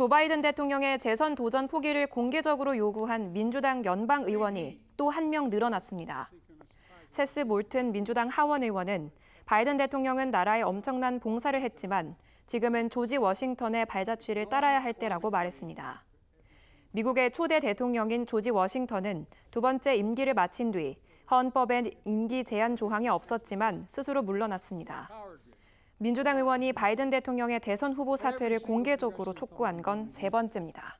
조 바이든 대통령의 재선 도전 포기를 공개적으로 요구한 민주당 연방 의원이 또 한 명 늘어났습니다. 세스 몰튼 민주당 하원 의원은 바이든 대통령은 나라에 엄청난 봉사를 했지만 지금은 조지 워싱턴의 발자취를 따라야 할 때라고 말했습니다. 미국의 초대 대통령인 조지 워싱턴은 두 번째 임기를 마친 뒤 헌법엔 임기 제한 조항이 없었지만 스스로 물러났습니다. 민주당 의원이 바이든 대통령의 대선 후보 사퇴를 공개적으로 촉구한 건 세 번째입니다.